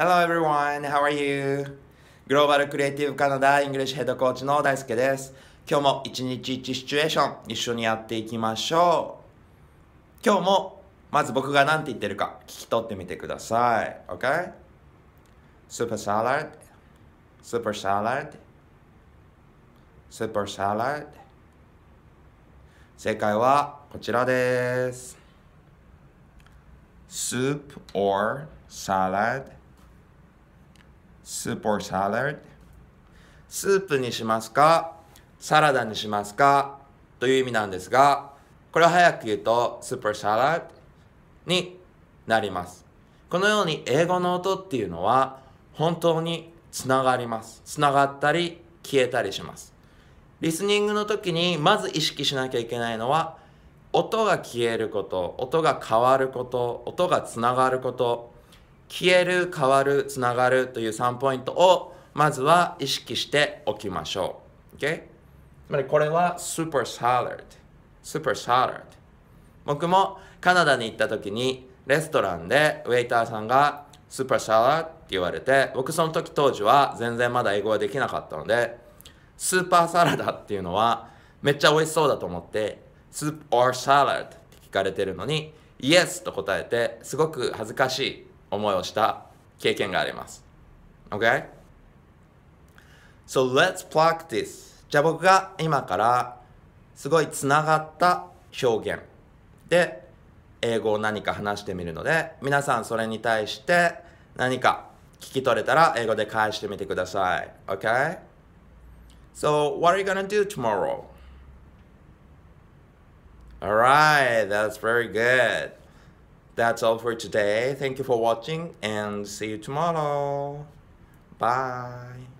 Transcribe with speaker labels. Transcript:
Speaker 1: Hello everyone, how are you? グローバルクリエイティブカナダイングリッシュヘッドコーチの大輔です。今日も一日一シチュエーション一緒にやっていきましょう。今日もまず僕が何て言ってるか聞き取ってみてください。OK? Super salad, super salad, super salad. 正解はこちらです。soup or salad スープ or s ラスープにしますかサラダにしますかという意味なんですが、これを早く言うと、スープ or s ラになります。このように英語の音っていうのは、本当につながります。つながったり、消えたりします。リスニングの時に、まず意識しなきゃいけないのは、音が消えること、音が変わること、音がつながること、消える変わるつながるという3ポイントをまずは意識しておきましょう、okay? つまりこれはスーパーサラダスーパーサラダ僕もカナダに行った時にレストランでウェイターさんがスーパーサラダって言われて僕その時当時は全然まだ英語ができなかったのでスーパーサラダっていうのはめっちゃ美味しそうだと思ってスーパーサラダって聞かれてるのにイエスと答えてすごく恥ずかしい思いをした経験があります。Okay? So let's practice. じゃあ僕が今からすごいつながった表現で英語を何か話してみるので皆さんそれに対して何か聞き取れたら英語で返してみてください。Okay? So what are you gonna do tomorrow? Alright, that's very good. That's all for today. Thank you for watching and see you tomorrow. Bye.